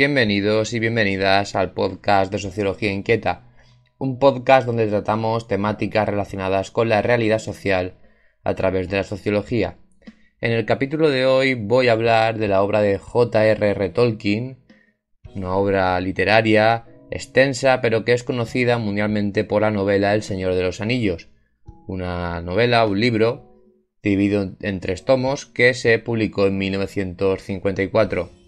Bienvenidos y bienvenidas al podcast de Sociología Inquieta, un podcast donde tratamos temáticas relacionadas con la realidad social a través de la sociología. En el capítulo de hoy voy a hablar de la obra de J.R.R. Tolkien, una obra literaria extensa pero que es conocida mundialmente por la novela El Señor de los Anillos, una novela, un libro dividido en tres tomos que se publicó en 1954.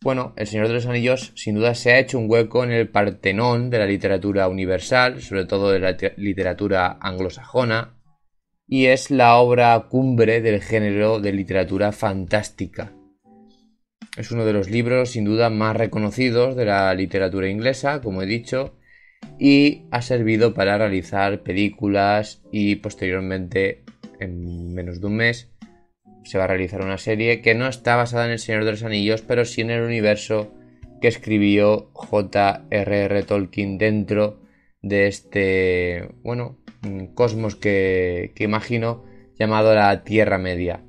Bueno, El Señor de los Anillos sin duda se ha hecho un hueco en el partenón de la literatura universal, sobre todo de la literatura anglosajona, y es la obra cumbre del género de literatura fantástica. Es uno de los libros sin duda más reconocidos de la literatura inglesa, como he dicho, y ha servido para realizar películas y posteriormente, en menos de un mes, se va a realizar una serie que no está basada en El Señor de los Anillos, pero sí en el universo que escribió J.R.R. Tolkien dentro de este, bueno, mm, cosmos que, imagino llamado la Tierra Media.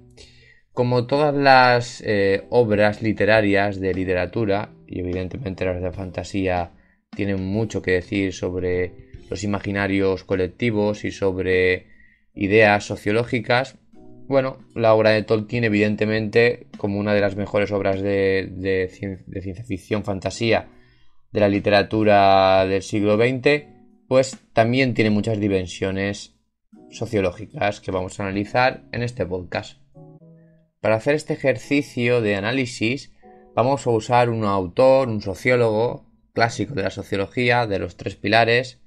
Como todas las eh, obras literarias de literatura, y evidentemente las de fantasía tienen mucho que decir sobre los imaginarios colectivos y sobre ideas sociológicas, bueno, la obra de Tolkien, evidentemente, como una de las mejores obras de, ciencia ficción, fantasía de la literatura del siglo XX, pues también tiene muchas dimensiones sociológicas que vamos a analizar en este podcast. Para hacer este ejercicio de análisis, vamos a usar un autor, un sociólogo clásico de la sociología, de los tres pilares.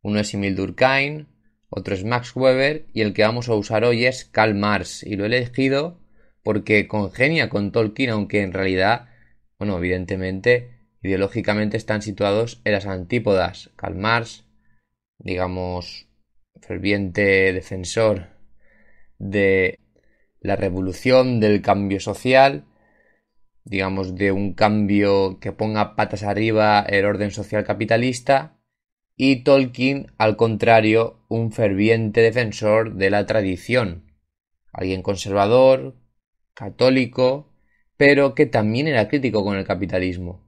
Uno es Emil Durkheim, otro es Max Weber y el que vamos a usar hoy es Karl Marx y lo he elegido porque congenia con Tolkien aunque en realidad, bueno, evidentemente ideológicamente están situados en las antípodas. Karl Marx, digamos, ferviente defensor de la revolución, del cambio social, digamos, de un cambio que ponga patas arriba el orden social capitalista, y Tolkien, al contrario, un ferviente defensor de la tradición, alguien conservador, católico, pero que también era crítico con el capitalismo.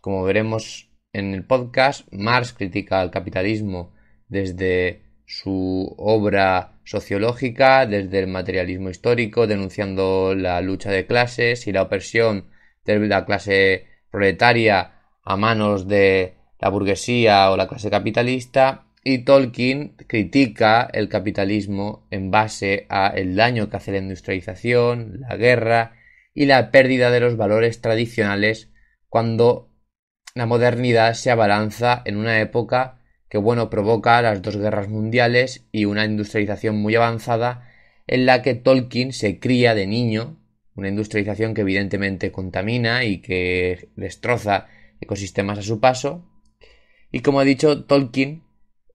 Como veremos en el podcast, Marx critica al capitalismo desde su obra sociológica, desde el materialismo histórico, denunciando la lucha de clases y la opresión de la clase proletaria a manos de la burguesía o la clase capitalista, y Tolkien critica el capitalismo en base a el daño que hace la industrialización, la guerra y la pérdida de los valores tradicionales cuando la modernidad se abalanza en una época que bueno provoca las dos guerras mundiales y una industrialización muy avanzada en la que Tolkien se cría de niño, una industrialización que evidentemente contamina y que destroza ecosistemas a su paso, y como ha dicho, Tolkien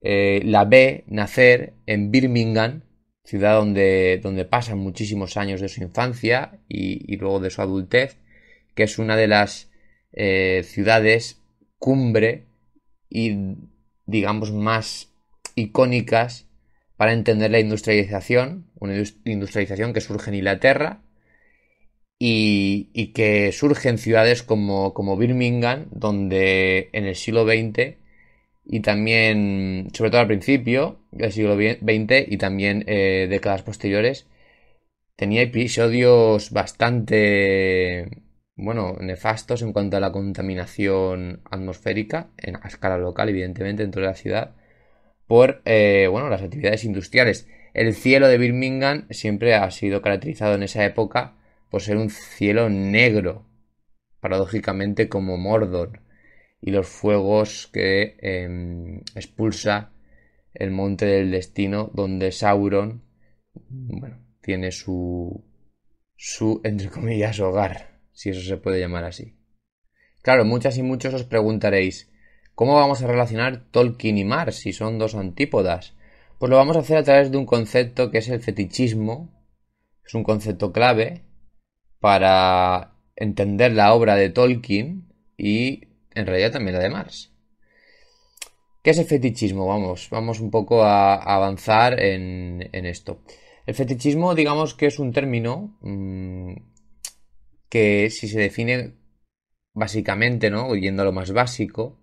eh, la ve nacer en Birmingham, ciudad donde, donde pasan muchísimos años de su infancia y, luego de su adultez, que es una de las eh, ciudades cumbre y, digamos, más icónicas para entender la industrialización, una industrialización que surge en Inglaterra y, y que surge en ciudades como, como Birmingham, donde en el siglo XX y también, sobre todo al principio del siglo XX y también eh, décadas posteriores, tenía episodios bastante, bueno, nefastos en cuanto a la contaminación atmosférica, en, a escala local, evidentemente, dentro de la ciudad, por, eh, bueno, las actividades industriales. El cielo de Birmingham siempre ha sido caracterizado en esa época por ser un cielo negro, paradójicamente como Mordor y los fuegos que em, expulsa el monte del destino donde Sauron tiene su, su, entre comillas, hogar, si eso se puede llamar así. Claro, muchas y muchos os preguntaréis, ¿cómo vamos a relacionar Tolkien y Mars si son dos antípodas? Pues lo vamos a hacer a través de un concepto que es el fetichismo, es un concepto clave para entender la obra de Tolkien y en realidad también la de Mars. ¿Qué es el fetichismo? Vamos, vamos un poco a, avanzar en, esto. El fetichismo, digamos que es un término mm, que si se define básicamente, ¿no? Yendo a lo más básico,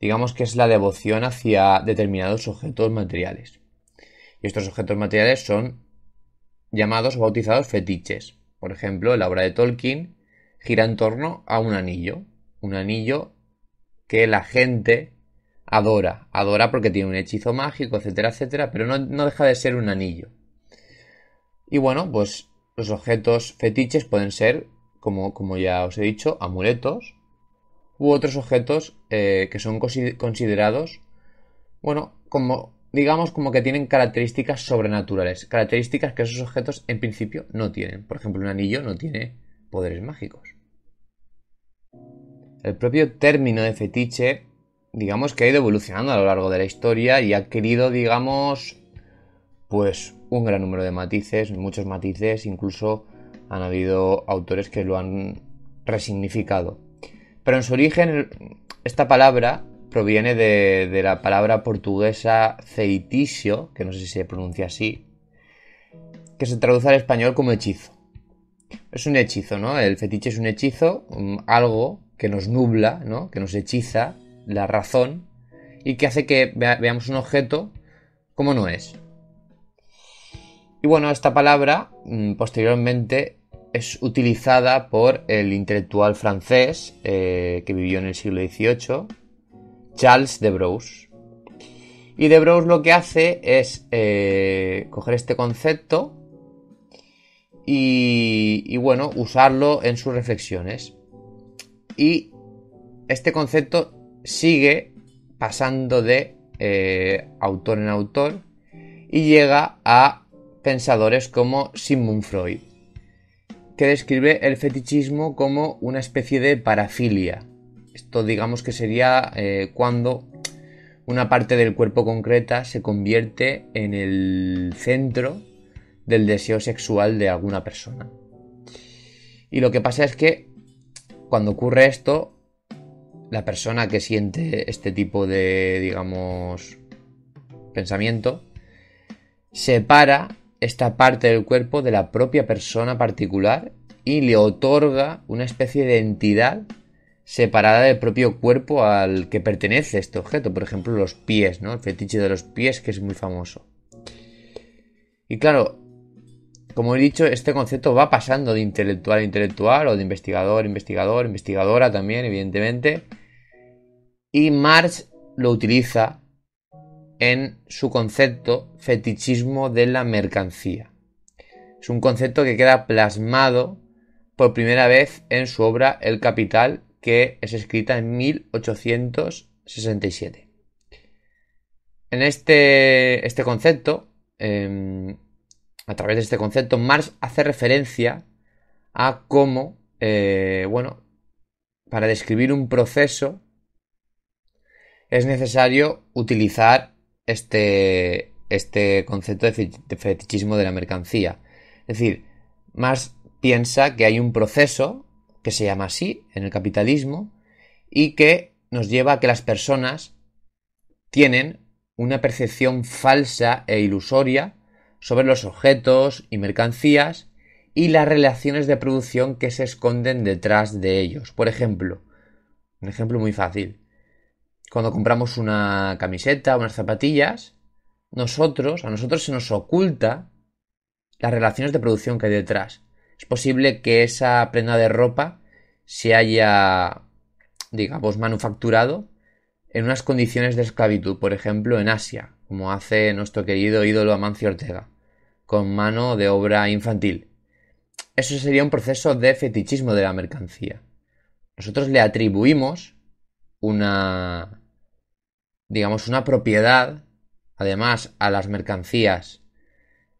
digamos que es la devoción hacia determinados objetos materiales. Y estos objetos materiales son llamados o bautizados fetiches. Por ejemplo, la obra de Tolkien gira en torno a un anillo, un anillo que la gente adora. Adora porque tiene un hechizo mágico, etcétera, etcétera, pero no, deja de ser un anillo. Y bueno, pues los objetos fetiches pueden ser, como, como ya os he dicho, amuletos u otros objetos eh, que son considerados, bueno, como digamos como que tienen características sobrenaturales, características que esos objetos en principio no tienen. Por ejemplo, un anillo no tiene poderes mágicos. El propio término de fetiche, digamos que ha ido evolucionando a lo largo de la historia y ha adquirido, digamos, pues un gran número de matices, muchos matices, incluso han habido autores que lo han resignificado. Pero en su origen, esta palabra proviene de, la palabra portuguesa ceiticio, que no sé si se pronuncia así, que se traduce al español como hechizo. Es un hechizo, ¿no? El fetiche es un hechizo, mm, algo que nos nubla, ¿no? que nos hechiza la razón y que hace que veamos un objeto como no es. Y bueno, esta palabra mm, posteriormente es utilizada por el intelectual francés eh, que vivió en el siglo XVIII, Charles de Brousse. Y de Brousse lo que hace es eh, coger este concepto y, y bueno, usarlo en sus reflexiones. Y este concepto sigue pasando de eh, autor en autor y llega a pensadores como Sigmund Freud, que describe el fetichismo como una especie de parafilia. Esto digamos que sería eh, cuando una parte del cuerpo concreta se convierte en el centro del deseo sexual de alguna persona. Y lo que pasa es que cuando ocurre esto, la persona que siente este tipo de, digamos, pensamiento, separa esta parte del cuerpo de la propia persona particular y le otorga una especie de entidad separada del propio cuerpo al que pertenece este objeto. Por ejemplo, los pies, ¿no? El fetiche de los pies que es muy famoso. Y claro, como he dicho, este concepto va pasando de intelectual a intelectual o de investigador, a investigador, investigadora también, evidentemente. Y Marx lo utiliza en su concepto fetichismo de la mercancía. Es un concepto que queda plasmado por primera vez en su obra El Capital, que es escrita en 1867. En este, este concepto, em, a través de este concepto, Marx hace referencia a cómo, eh, bueno, para describir un proceso es necesario utilizar este, este concepto de fetichismo de la mercancía. Es decir, Marx piensa que hay un proceso que se llama así en el capitalismo y que nos lleva a que las personas tienen una percepción falsa e ilusoria sobre los objetos y mercancías y las relaciones de producción que se esconden detrás de ellos. Por ejemplo, un ejemplo muy fácil. Cuando compramos una camiseta, unas zapatillas, nosotros, a nosotros se nos oculta las relaciones de producción que hay detrás. Es posible que esa prenda de ropa se haya, digamos, manufacturado en unas condiciones de esclavitud, por ejemplo, en Asia, como hace nuestro querido ídolo Amancio Ortega con mano de obra infantil. Eso sería un proceso de fetichismo de la mercancía. Nosotros le atribuimos una, digamos, una propiedad, además, a las mercancías,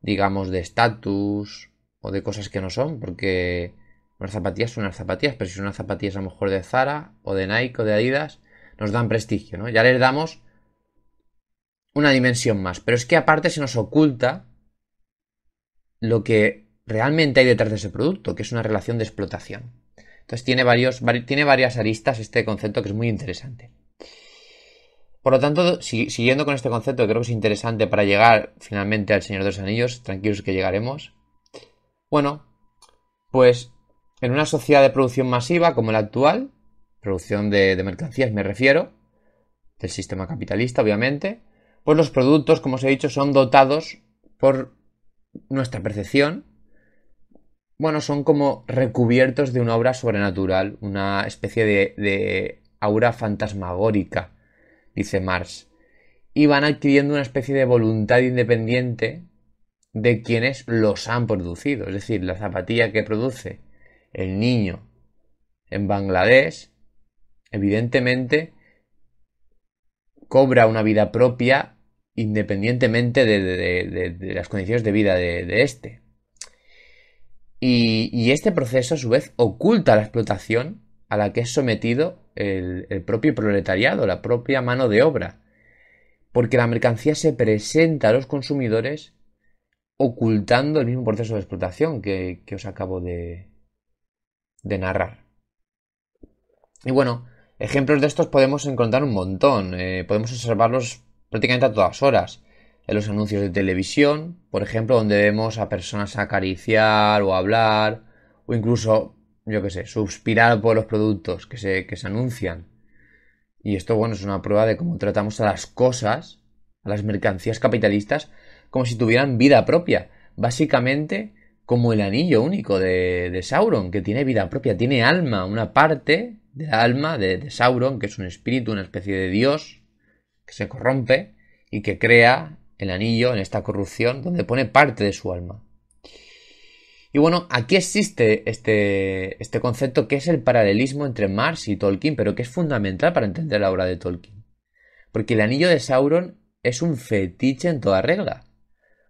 digamos, de estatus o de cosas que no son, porque unas zapatillas son unas zapatillas, pero si son unas zapatillas a lo mejor de Zara o de Nike o de Adidas, nos dan prestigio, ¿no? Ya les damos una dimensión más, pero es que aparte se nos oculta lo que realmente hay detrás de ese producto, que es una relación de explotación. Entonces tiene, varios, tiene varias aristas este concepto que es muy interesante. Por lo tanto, siguiendo con este concepto, creo que es interesante para llegar finalmente al Señor de los Anillos, tranquilos que llegaremos. Bueno, pues en una sociedad de producción masiva como la actual, producción de, de mercancías me refiero, del sistema capitalista obviamente, pues los productos, como os he dicho, son dotados por nuestra percepción, bueno, son como recubiertos de una obra sobrenatural, una especie de, aura fantasmagórica, dice Marx, y van adquiriendo una especie de voluntad independiente de quienes los han producido. Es decir, la zapatilla que produce el niño en Bangladesh, evidentemente, cobra una vida propia independientemente de, las condiciones de vida de, este. Y, este proceso, a su vez, oculta la explotación a la que es sometido el, propio proletariado, la propia mano de obra, porque la mercancía se presenta a los consumidores ocultando el mismo proceso de explotación que, os acabo de, de, narrar. Y bueno, ejemplos de estos podemos encontrar un montón. Eh, podemos observarlos prácticamente a todas horas. En los anuncios de televisión, por ejemplo, donde vemos a personas acariciar o hablar, o incluso, yo qué sé, suspirar por los productos que se, que se anuncian. Y esto, bueno, es una prueba de cómo tratamos a las cosas, a las mercancías capitalistas, como si tuvieran vida propia. Básicamente, como el anillo único de, de Sauron, que tiene vida propia, tiene alma, una parte de alma de, de Sauron, que es un espíritu, una especie de dios, que se corrompe y que crea el anillo en esta corrupción donde pone parte de su alma. Y bueno, aquí existe este, este concepto que es el paralelismo entre Marx y Tolkien, pero que es fundamental para entender la obra de Tolkien. Porque el anillo de Sauron es un fetiche en toda regla.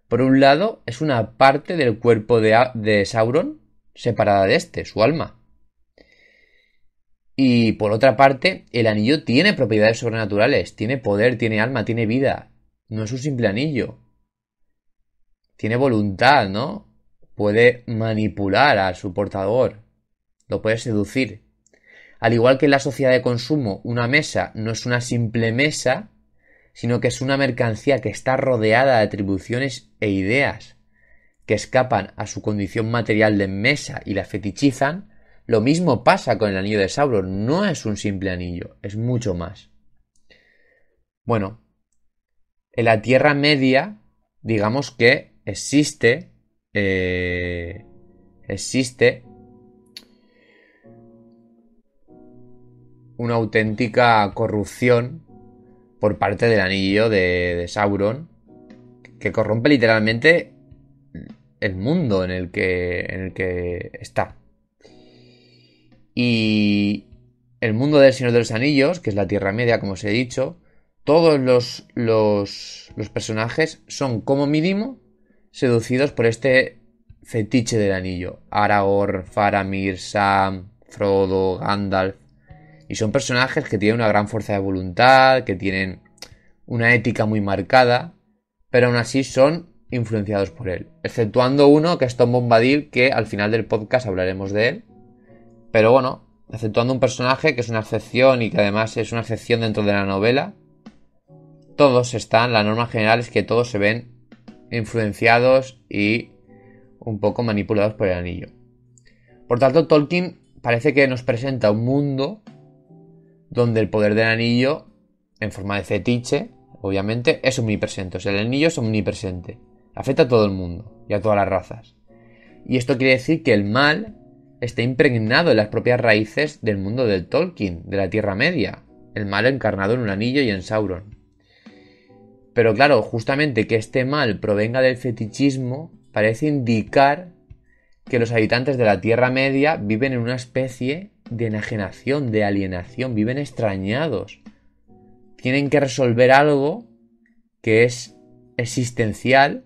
Por un lado, es una parte del cuerpo de, de Sauron separada de este, su alma. Y por otra parte, el anillo tiene propiedades sobrenaturales, tiene poder, tiene alma, tiene vida. No es un simple anillo. Tiene voluntad, ¿no? Puede manipular a su portador, lo puede seducir. Al igual que en la sociedad de consumo, una mesa no es una simple mesa, sino que es una mercancía que está rodeada de atribuciones e ideas que escapan a su condición material de mesa y la fetichizan, lo mismo pasa con el anillo de Sauron, no es un simple anillo, es mucho más. Bueno, en la Tierra Media, digamos que existe, eh, existe una auténtica corrupción por parte del anillo de, Sauron, que corrompe literalmente el mundo en el que, en el que está. Y el mundo del Señor de los Anillos, que es la Tierra Media, como os he dicho, todos los, los personajes son como mínimo seducidos por este fetiche del anillo. Aragorn, Faramir, Sam, Frodo, Gandalf. Y son personajes que tienen una gran fuerza de voluntad, que tienen una ética muy marcada, pero aún así son influenciados por él. Exceptuando uno que es Tom Bombadil, que al final del podcast hablaremos de él. Pero bueno, aceptando un personaje que es una excepción y que además es una excepción dentro de la novela, todos están, la norma general es que todos se ven influenciados y un poco manipulados por el anillo. Por tanto, Tolkien parece que nos presenta un mundo donde el poder del anillo, en forma de cetiche, obviamente, es omnipresente. O sea, el anillo es omnipresente. Afecta a todo el mundo y a todas las razas. Y esto quiere decir que el mal está impregnado en las propias raíces del mundo del Tolkien, de la Tierra Media, el mal encarnado en un anillo y en Sauron. Pero claro, justamente que este mal provenga del fetichismo parece indicar que los habitantes de la Tierra Media viven en una especie de enajenación, de alienación, viven extrañados. Tienen que resolver algo que es existencial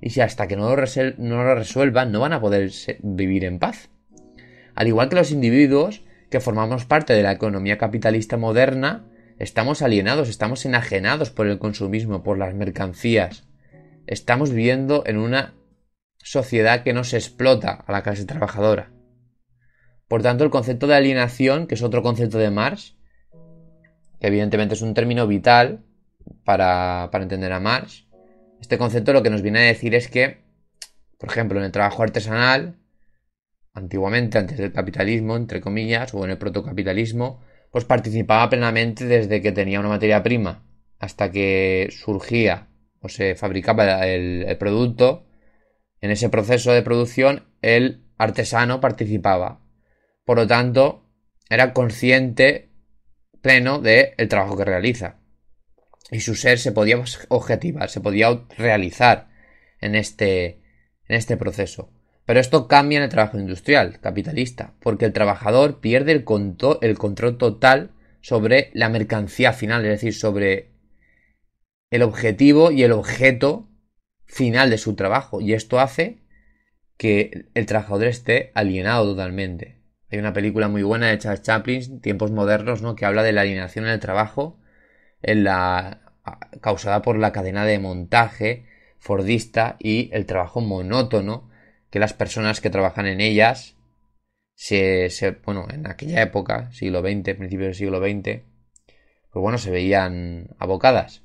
y si hasta que no lo, resuelvan no van a poder vivir en paz. Al igual que los individuos que formamos parte de la economía capitalista moderna, estamos alienados, estamos enajenados por el consumismo, por las mercancías. Estamos viviendo en una sociedad que nos explota a la clase trabajadora. Por tanto, el concepto de alienación, que es otro concepto de Marx, que evidentemente es un término vital para, para entender a Marx, este concepto lo que nos viene a decir es que, por ejemplo, en el trabajo artesanal, Antiguamente, antes del capitalismo, entre comillas, o en el protocapitalismo, pues participaba plenamente desde que tenía una materia prima hasta que surgía o se fabricaba el, producto. En ese proceso de producción, el artesano participaba. Por lo tanto, era consciente pleno del trabajo que realiza. Y su ser se podía objetivar, se podía realizar en este, en este proceso. Pero esto cambia en el trabajo industrial, capitalista, porque el trabajador pierde el, control total sobre la mercancía final, es decir, sobre el objetivo y el objeto final de su trabajo. Y esto hace que el trabajador esté alienado totalmente. Hay una película muy buena de Charles Chaplin, Tiempos Modernos, ¿no? que habla de la alienación en el trabajo en la, causada por la cadena de montaje fordista y el trabajo monótono que las personas que trabajan en ellas se, bueno, en aquella época, siglo XX, principios del siglo XX, pues bueno, se veían abocadas.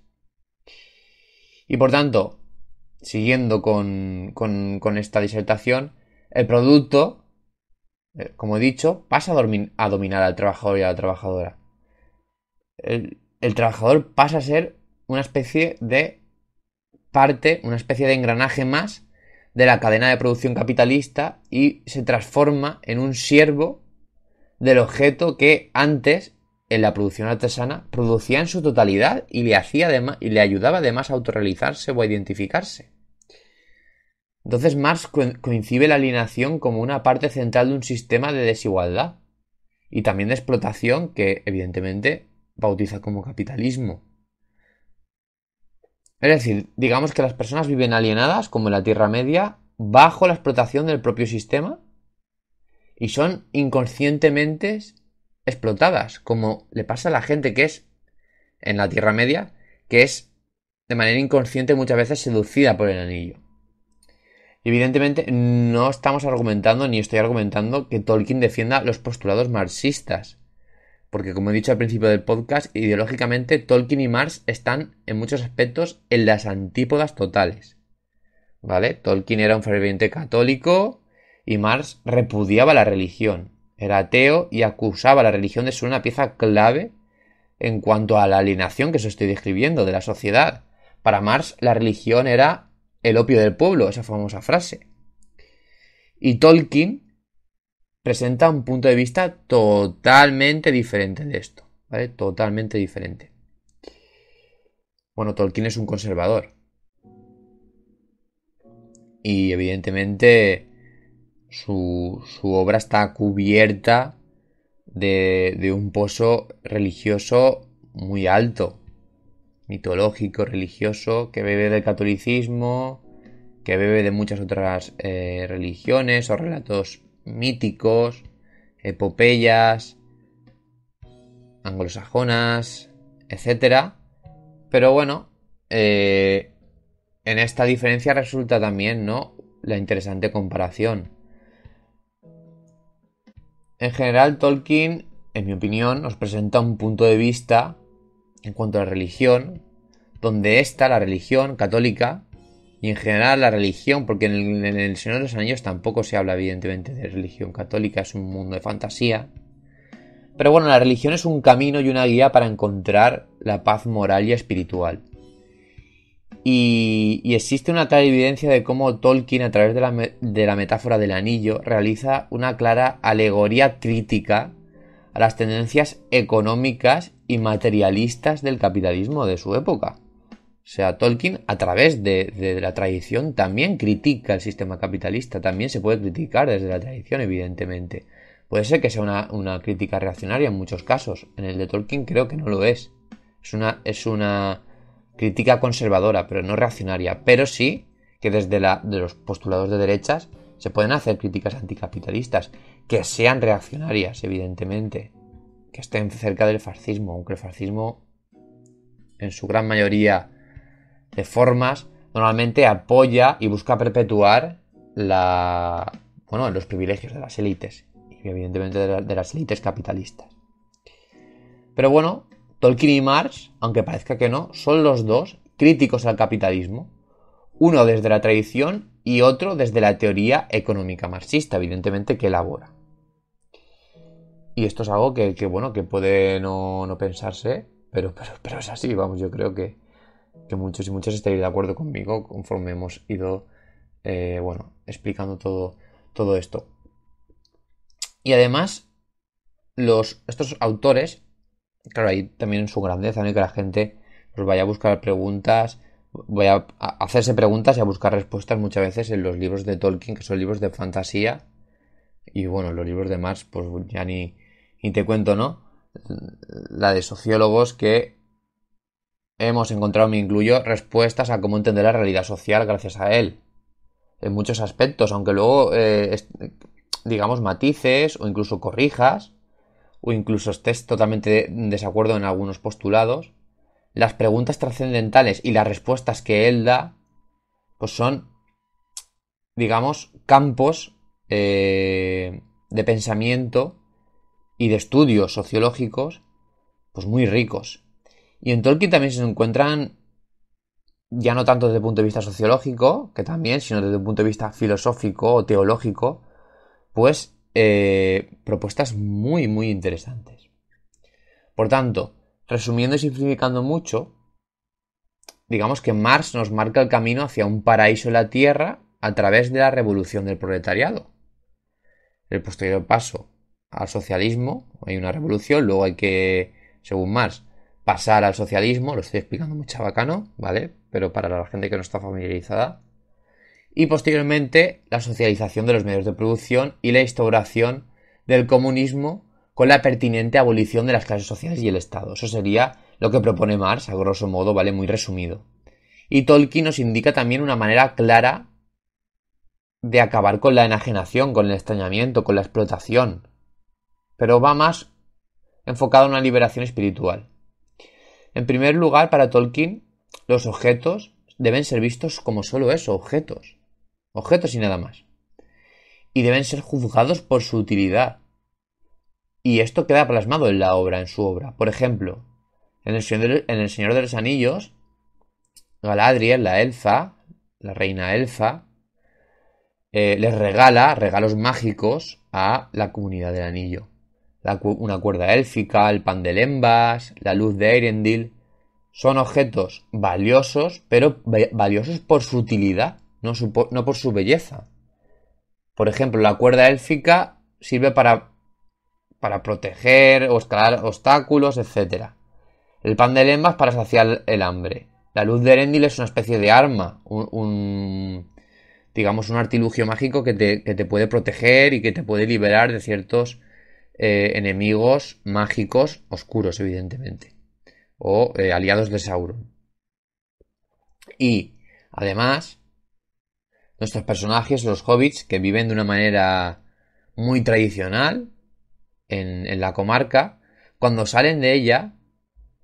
Y por tanto, siguiendo con, esta disertación, el producto, eh, como he dicho, pasa a, a dominar al trabajador y a la trabajadora. El, el trabajador pasa a ser una especie de parte, una especie de engranaje más de la cadena de producción capitalista y se transforma en un siervo del objeto que antes en la producción artesana producía en su totalidad y le hacía además y le ayudaba además a autorrealizarse o a identificarse. Entonces Marx coincide la alineación como una parte central de un sistema de desigualdad y también de explotación que evidentemente bautiza como capitalismo. Es decir, digamos que las personas viven alienadas, como en la Tierra Media, bajo la explotación del propio sistema y son inconscientemente explotadas, como le pasa a la gente que es en la Tierra Media, que es de manera inconsciente muchas veces seducida por el anillo. Evidentemente no estamos argumentando ni estoy argumentando que Tolkien defienda los postulados marxistas, porque como he dicho al principio del podcast, ideológicamente Tolkien y Marx están en muchos aspectos en las antípodas totales. ¿Vale? Tolkien era un ferviente católico y Marx repudiaba la religión, era ateo y acusaba a la religión de ser una pieza clave en cuanto a la alienación que os estoy describiendo de la sociedad. Para Marx la religión era el opio del pueblo, esa famosa frase. Y Tolkien presenta un punto de vista totalmente diferente de esto, ¿vale? Totalmente diferente. Bueno, Tolkien es un conservador. Y evidentemente su, obra está cubierta de, un pozo religioso muy alto, mitológico, religioso, que bebe del catolicismo, que bebe de muchas otras eh, religiones o relatos míticos, epopeyas, anglosajonas, etc. Pero bueno, eh, en esta diferencia resulta también, ¿no? La interesante comparación. En general, Tolkien, en mi opinión, nos presenta un punto de vista en cuanto a la religión, donde esta, la religión católica, y en general la religión, porque en el, Señor de los Anillos tampoco se habla evidentemente de religión católica, es un mundo de fantasía. Pero bueno, la religión es un camino y una guía para encontrar la paz moral y espiritual. Y, existe una clara evidencia de cómo Tolkien, a través de la metáfora del anillo, realiza una clara alegoría crítica a las tendencias económicas y materialistas del capitalismo de su época. O sea, Tolkien, a través de, la tradición, también critica el sistema capitalista, también se puede criticar desde la tradición, evidentemente. Puede ser que sea una, crítica reaccionaria en muchos casos. En el de Tolkien creo que no lo es. Es una, es una crítica conservadora, pero no reaccionaria. Pero sí que desde la, de los postulados de derechas se pueden hacer críticas anticapitalistas, que sean reaccionarias, evidentemente, que estén cerca del fascismo, aunque el fascismo en su gran mayoría de formas, normalmente apoya y busca perpetuar la, bueno, los privilegios de las élites y evidentemente de, las élites capitalistas. Pero bueno, Tolkien y Marx, aunque parezca que no, son los dos críticos al capitalismo, uno desde la tradición y otro desde la teoría económica marxista, evidentemente, que elabora. Y esto es algo que, que bueno, que puede no, pensarse, pero, pero, pero es así, vamos, yo creo que, muchos y muchas estaréis de acuerdo conmigo conforme hemos ido, eh, bueno, explicando todo, todo esto. Y además, los, estos autores, claro, ahí también en su grandeza, ¿no? que la gente pues, vaya a buscar preguntas, vaya a hacerse preguntas y a buscar respuestas muchas veces en los libros de Tolkien, que son libros de fantasía. Y bueno, los libros de Marx, pues ya ni, ni te cuento, ¿no? La de sociólogos que hemos encontrado, me incluyo, respuestas a cómo entender la realidad social gracias a él. En muchos aspectos, aunque luego, eh, digamos, matices o incluso corrijas, o incluso estés totalmente en desacuerdo en algunos postulados, las preguntas trascendentales y las respuestas que él da, pues son, digamos, campos eh, de pensamiento y de estudios sociológicos, pues muy ricos y en Tolkien también se encuentran, ya no tanto desde el punto de vista sociológico, que también, sino desde el punto de vista filosófico o teológico, pues eh, propuestas muy, muy interesantes. Por tanto, resumiendo y simplificando mucho, digamos que Marx nos marca el camino hacia un paraíso en la Tierra a través de la revolución del proletariado. El posterior paso al socialismo, hay una revolución, luego hay que, según Marx, pasar al socialismo, lo estoy explicando muy chabacano, ¿vale? Pero para la gente que no está familiarizada. Y posteriormente la socialización de los medios de producción y la instauración del comunismo con la pertinente abolición de las clases sociales y el Estado. Eso sería lo que propone Marx, a grosso modo, ¿vale? Muy resumido. Y Tolkien nos indica también una manera clara de acabar con la enajenación, con el extrañamiento, con la explotación. Pero va más enfocado en una liberación espiritual. En primer lugar, para Tolkien, los objetos deben ser vistos como solo eso, objetos. Objetos y nada más. Y deben ser juzgados por su utilidad. Y esto queda plasmado en la obra, en su obra. Por ejemplo, en El Señor de, en el Señor de los Anillos, Galadriel, la elfa, la reina elfa, eh, les regala regalos mágicos a la comunidad del anillo una cuerda élfica, el pan de lembas, la luz de Erendil, son objetos valiosos, pero valiosos por su utilidad, no, por, su belleza. Por ejemplo, la cuerda élfica sirve para, para proteger o escalar obstáculos, etc. El pan de lembas para saciar el hambre. La luz de Erendil es una especie de arma, un, digamos un artilugio mágico que te puede proteger y que te puede liberar de ciertos eh, enemigos mágicos oscuros, evidentemente, o eh, aliados de Sauron. Y, además, nuestros personajes, los hobbits, que viven de una manera muy tradicional en, la comarca, cuando salen de ella,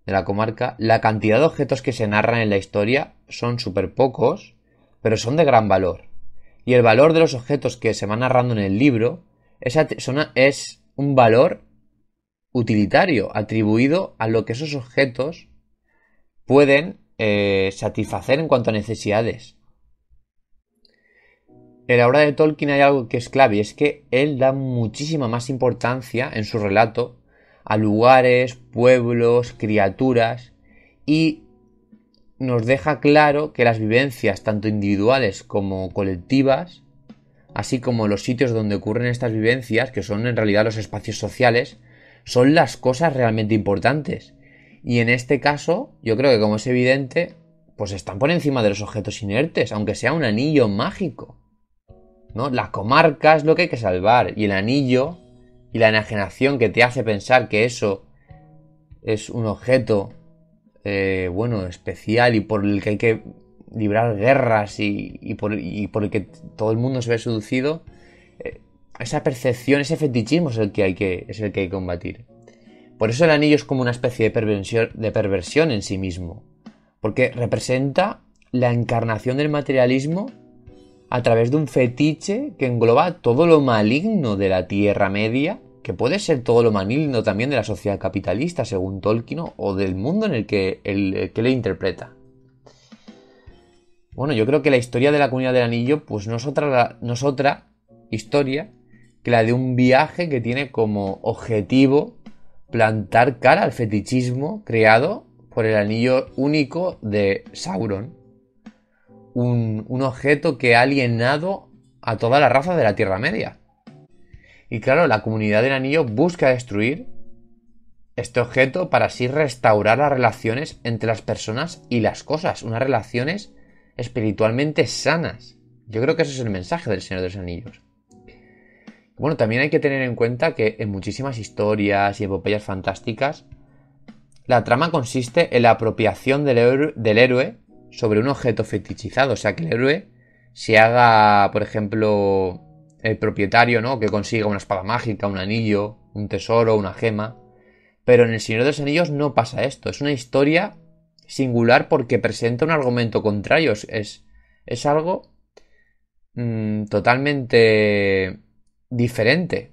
de la comarca, la cantidad de objetos que se narran en la historia son súper pocos, pero son de gran valor. Y el valor de los objetos que se van narrando en el libro es, es un valor utilitario atribuido a lo que esos objetos pueden eh, satisfacer en cuanto a necesidades. En la obra de Tolkien hay algo que es clave, y es que él da muchísima más importancia en su relato a lugares, pueblos, criaturas, y nos deja claro que las vivencias, tanto individuales como colectivas, así como los sitios donde ocurren estas vivencias, que son en realidad los espacios sociales, son las cosas realmente importantes. Y en este caso, yo creo que como es evidente, pues están por encima de los objetos inertes, aunque sea un anillo mágico. ¿No? La comarca es lo que hay que salvar, y el anillo y la enajenación que te hace pensar que eso es un objeto, eh, bueno, especial y por el que hay que librar guerras y, por, el que todo el mundo se ve seducido, eh, esa percepción, ese fetichismo es el que hay que, es el que, hay combatir. Por eso el anillo es como una especie de perversión, en sí mismo, porque representa la encarnación del materialismo a través de un fetiche que engloba todo lo maligno de la Tierra Media, que puede ser todo lo maligno también de la sociedad capitalista, según Tolkien, o del mundo en el que, el que le interpreta. Bueno, yo creo que la historia de la comunidad del anillo, pues no es otra, historia que la de un viaje que tiene como objetivo plantar cara al fetichismo creado por el anillo único de Sauron. Un, un objeto que ha alienado a toda la raza de la Tierra Media. Y claro, la comunidad del anillo busca destruir este objeto para así restaurar las relaciones entre las personas y las cosas, unas relaciones espiritualmente sanas. Yo creo que ese es el mensaje del Señor de los Anillos. Bueno, también hay que tener en cuenta que en muchísimas historias y epopeyas fantásticas, la trama consiste en la apropiación del, héroe, sobre un objeto fetichizado. O sea, que el héroe se haga, por ejemplo, el propietario, ¿no? Que consiga una espada mágica, un anillo, un tesoro, una gema. Pero en El Señor de los Anillos no pasa esto. Es una historia singular porque presenta un argumento contrario. Es, algo mm, totalmente diferente.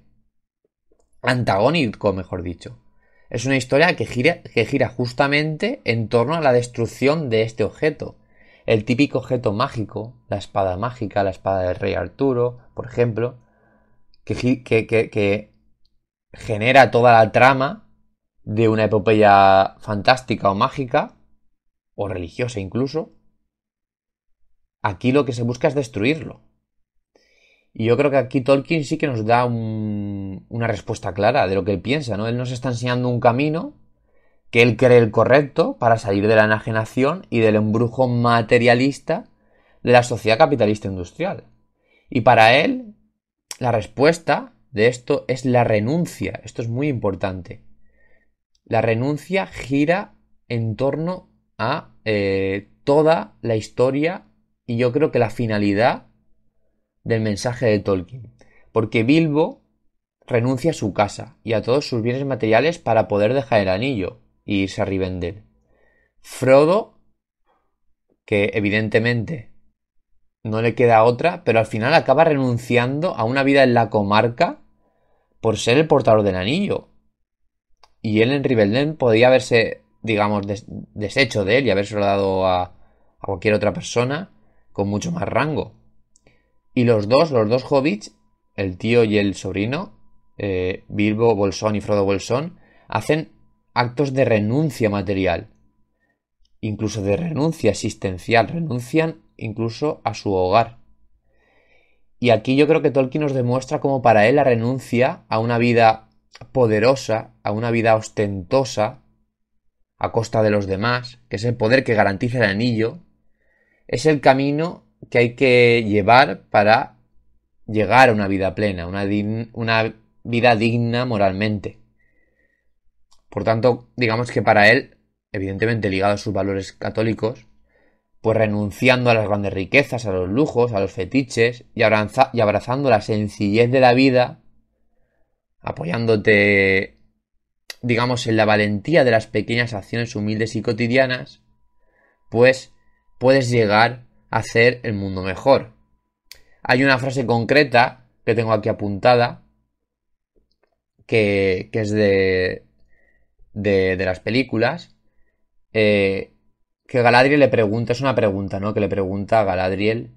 Antagónico, mejor dicho. Es una historia que gira, que gira justamente en torno a la destrucción de este objeto. El típico objeto mágico, la espada mágica, la espada del rey Arturo, por ejemplo, que, que genera toda la trama de una epopeya fantástica o mágica o religiosa incluso, aquí lo que se busca es destruirlo. Y yo creo que aquí Tolkien sí que nos da una respuesta clara de lo que él piensa, ¿no? Él nos está enseñando un camino que él cree el correcto para salir de la enajenación y del embrujo materialista de la sociedad capitalista industrial. Y para él, la respuesta de esto es la renuncia. Esto es muy importante. La renuncia gira en torno eh, toda la historia y yo creo que la finalidad del mensaje de Tolkien. Porque Bilbo renuncia a su casa y a todos sus bienes materiales para poder dejar el anillo e irse a Rivendell. Frodo, que evidentemente no le queda otra, pero al final acaba renunciando a una vida en la comarca por ser el portador del anillo. Y él en Rivendell podía haberse digamos, deshecho de él y habérselo dado a, cualquier otra persona con mucho más rango. Y los dos, los dos hobbits, el tío y el sobrino, eh, Bilbo Bolsón y Frodo Bolsón, hacen actos de renuncia material, incluso de renuncia existencial, renuncian incluso a su hogar. Y aquí yo creo que Tolkien nos demuestra cómo para él la renuncia a una vida poderosa, a una vida ostentosa, a costa de los demás, que es el poder que garantiza el anillo, es el camino que hay que llevar para llegar a una vida plena, una, vida digna moralmente. Por tanto, digamos que para él, evidentemente ligado a sus valores católicos, pues renunciando a las grandes riquezas, a los lujos, a los fetiches y, y abrazando la sencillez de la vida, apoyándote digamos, en la valentía de las pequeñas acciones humildes y cotidianas, pues puedes llegar a hacer el mundo mejor. Hay una frase concreta que tengo aquí apuntada, que, es de, de, las películas, eh, que Galadriel le pregunta, es una pregunta, ¿no? Que le pregunta a Galadriel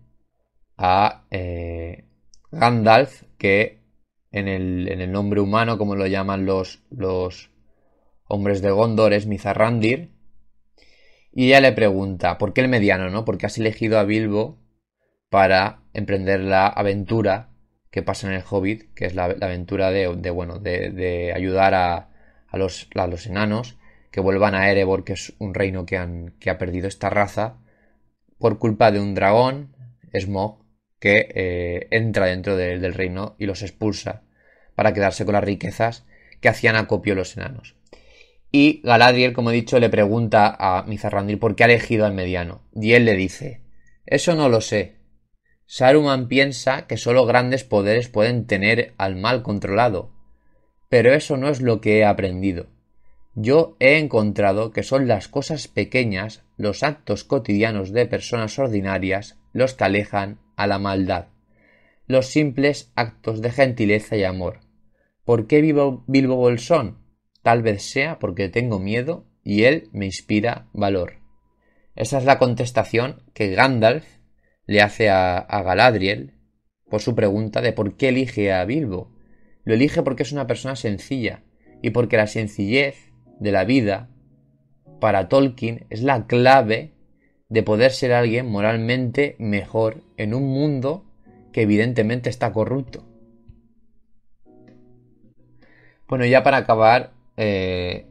a eh, Gandalf, que en el, en el, nombre humano, como lo llaman los, los, hombres de Gondor es Mizarrandir. Y ella le pregunta, ¿por qué el mediano, no? ¿Por qué has elegido a Bilbo para emprender la aventura que pasa en el Hobbit, que es la, aventura de, bueno, de, ayudar a, los, enanos que vuelvan a Erebor, que es un reino que, han, que ha perdido esta raza, por culpa de un dragón, Smog, que eh, entra dentro del reino y los expulsa para quedarse con las riquezas que hacían acopio los enanos. Y Galadriel, como he dicho, le pregunta a Mizarrandil por qué ha elegido al mediano. Y él le dice, eso no lo sé. Saruman piensa que solo grandes poderes pueden tener al mal controlado. Pero eso no es lo que he aprendido. Yo he encontrado que son las cosas pequeñas, los actos cotidianos de personas ordinarias, los que alejan a la maldad. Los simples actos de gentileza y amor. ¿Por qué Bilbo, Bilbo Tal vez sea porque tengo miedo y él me inspira valor. Esa es la contestación que Gandalf le hace a, Galadriel por su pregunta de por qué elige a Bilbo. Lo elige porque es una persona sencilla y porque la sencillez de la vida para Tolkien es la clave de poder ser alguien moralmente mejor en un mundo que evidentemente está corrupto. Bueno, ya para acabar, eh,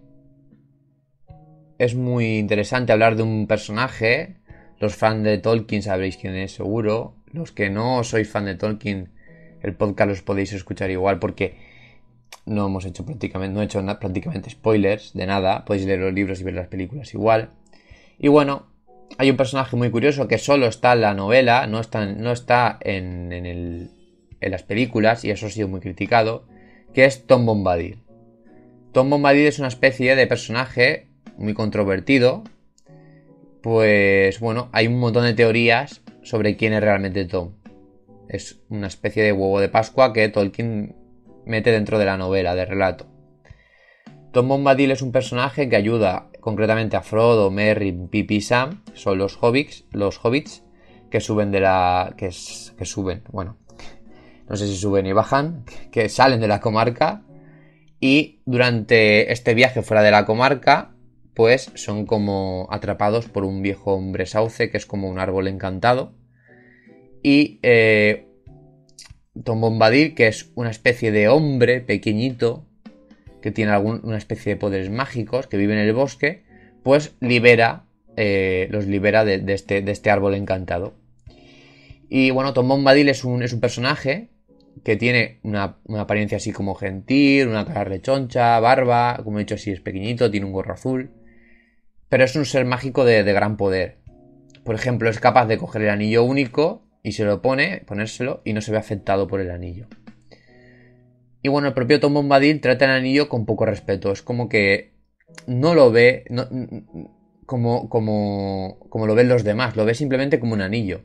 es muy interesante hablar de un personaje. Los fans de Tolkien sabréis quién es seguro. Los que no sois fan de Tolkien, el podcast los podéis escuchar igual porque no hemos hecho prácticamente, he hecho nada, prácticamente spoilers de nada. Podéis leer los libros y ver las películas igual. Y bueno, hay un personaje muy curioso que solo está en la novela, no está, no está en, en las películas y eso ha sido muy criticado, que es Tom Bombadil. Tom Bombadil es una especie de personaje muy controvertido. Pues bueno, hay un montón de teorías sobre quién es realmente Tom. Es una especie de huevo de Pascua que Tolkien mete dentro de la novela, de relato. Tom Bombadil es un personaje que ayuda concretamente a Frodo, Merry, Pipi y Sam, son los hobbits, los hobbits que suben de la que, que suben, bueno, no sé si suben y bajan, que salen de la comarca y durante este viaje fuera de la comarca, pues son como atrapados por un viejo hombre sauce que es como un árbol encantado. Y eh, Tom Bombadil, que es una especie de hombre pequeñito, que tiene alguna una especie de poderes mágicos, que vive en el bosque, pues libera, eh, los libera este, de, este, árbol encantado. Y bueno, Tom Bombadil es un, es un personaje que tiene una, apariencia así como gentil, una cara rechoncha, barba, como he dicho, así es pequeñito, tiene un gorro azul. Pero es un ser mágico de, gran poder. Por ejemplo, es capaz de coger el anillo único y se lo pone, ponérselo, y no se ve afectado por el anillo. Y bueno, el propio Tom Bombadil trata el anillo con poco respeto. Es como que no lo ve como, como, como lo ven los demás, lo ve simplemente como un anillo.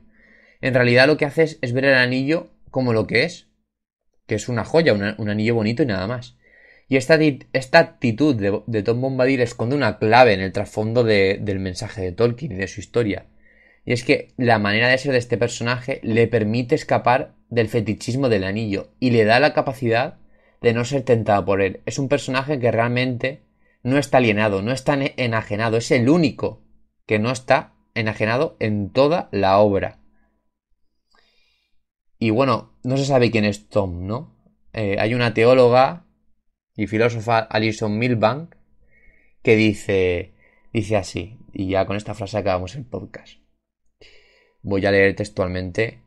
En realidad lo que hace es ver el anillo como lo que es, que es una joya, un anillo bonito y nada más. Y esta, esta actitud de, Tom Bombadil esconde una clave en el trasfondo del mensaje de Tolkien y de su historia. Y es que la manera de ser de este personaje le permite escapar del fetichismo del anillo y le da la capacidad de no ser tentado por él. Es un personaje que realmente no está alienado, no está enajenado, es el único que no está enajenado en toda la obra. Y bueno, no se sabe quién es Tom, ¿no? Eh, hay una teóloga y filósofa, Alison Milbank, que dice, dice así, y ya con esta frase acabamos el podcast. Voy a leer textualmente.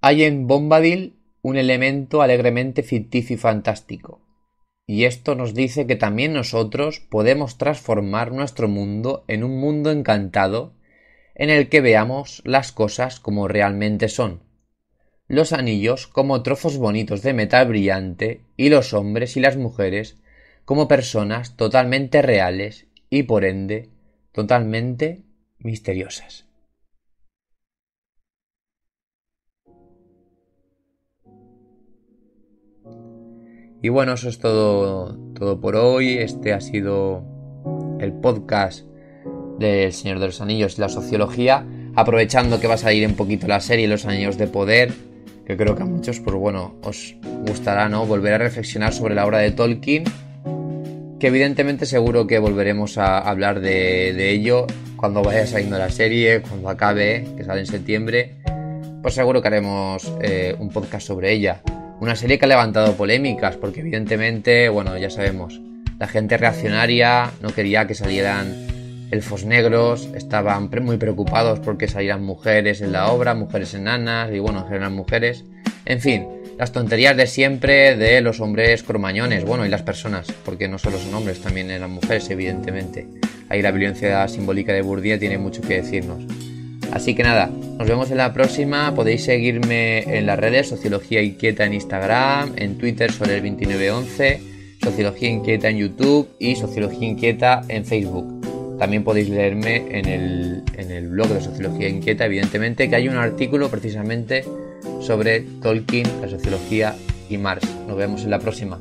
Hay en Bombadil un elemento alegremente ficticio y fantástico, y esto nos dice que también nosotros podemos transformar nuestro mundo en un mundo encantado en el que veamos las cosas como realmente son, los anillos como trozos bonitos de metal brillante y los hombres y las mujeres como personas totalmente reales y por ende totalmente misteriosas. Y bueno, eso es todo, todo por hoy. Este ha sido el podcast del Señor de los Anillos y la sociología, aprovechando que va a salir un poquito la serie Los Anillos de Poder, que creo que a muchos, pues bueno, os gustará, ¿no? Volver a reflexionar sobre la obra de Tolkien, que evidentemente seguro que volveremos a hablar de, ello cuando vaya saliendo la serie, cuando acabe, que sale en septiembre, pues seguro que haremos eh, un podcast sobre ella. Una serie que ha levantado polémicas, porque evidentemente, bueno, ya sabemos, la gente reaccionaria no quería que salieran elfos negros estaban muy preocupados porque salían mujeres en la obra, mujeres enanas y bueno, eran mujeres. En fin, las tonterías de siempre de los hombres cromañones, bueno, y las personas, porque no solo son hombres, también eran mujeres, evidentemente. Ahí la violencia simbólica de Bourdieu tiene mucho que decirnos. Así que nada, nos vemos en la próxima. Podéis seguirme en las redes Sociología Inquieta en Instagram, en Twitter sobre el 2911, Sociología Inquieta en YouTube y Sociología Inquieta en Facebook. También podéis leerme en el, blog de Sociología Inquieta, evidentemente, que hay un artículo precisamente sobre Tolkien, la sociología y Marx. Nos vemos en la próxima.